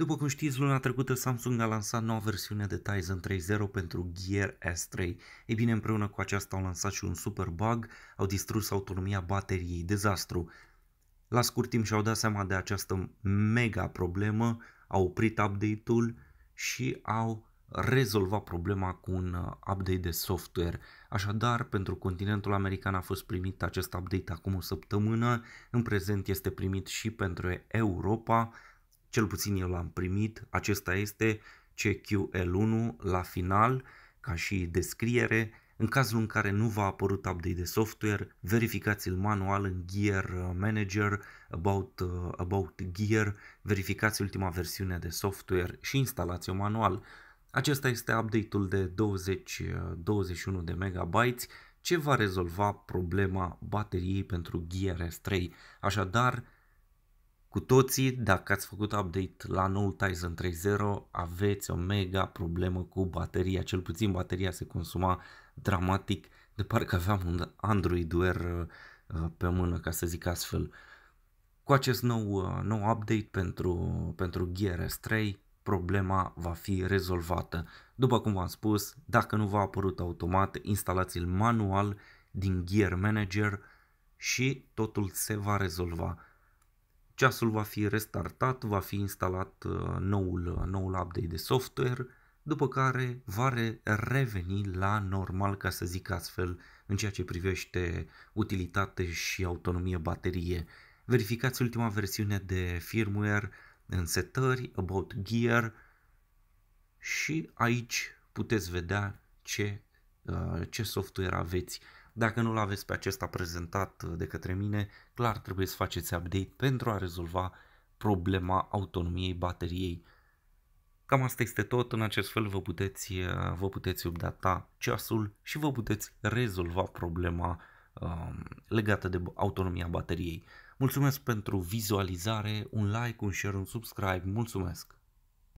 După cum știți, luna trecută Samsung a lansat noua versiune de Tizen 3.0 pentru Gear S3. Ei bine, împreună cu aceasta au lansat și un super bug, au distrus autonomia bateriei, dezastru. La scurt timp și-au dat seama de această mega problemă, au oprit update-ul și au rezolvat problema cu un uh, update de software. Așadar, pentru continentul american a fost primit acest update acum o săptămână, în prezent este primit și pentru Europa, cel puțin eu l-am primit, acesta este CQL1 la final ca și descriere. În cazul în care nu v-a apărut update de software, verificați-l manual în Gear Manager, About, uh, about Gear, verificați ultima versiune de software și instalați-o manual. Acesta este update-ul de 20-21 uh, de megabytes ce va rezolva problema bateriei pentru Gear S3. Așadar, cu toții, dacă ați făcut update la noul Tizen 3.0, aveți o mega problemă cu bateria, cel puțin bateria se consuma dramatic, de parcă aveam un Android Wear uh, pe mână, ca să zic astfel. Cu acest nou, uh, nou update pentru, pentru Gear S3, problema va fi rezolvată. După cum v-am spus, dacă nu v-a apărut automat, instalați-l manual din Gear Manager și totul se va rezolva ceasul va fi restartat, va fi instalat uh, noul, uh, noul update de software, după care va reveni la normal, ca să zic astfel, în ceea ce privește utilitate și autonomie baterie. Verificați ultima versiune de firmware în setări, about gear și aici puteți vedea ce, uh, ce software aveți. Dacă nu-l aveți pe acesta prezentat uh, de către mine, clar trebuie să faceți update pentru a rezolva problema autonomiei bateriei. Cam asta este tot, în acest fel vă puteți, uh, vă puteți updata ceasul și vă puteți rezolva problema um, legată de autonomia bateriei. Mulțumesc pentru vizualizare, un like, un share, un subscribe, mulțumesc!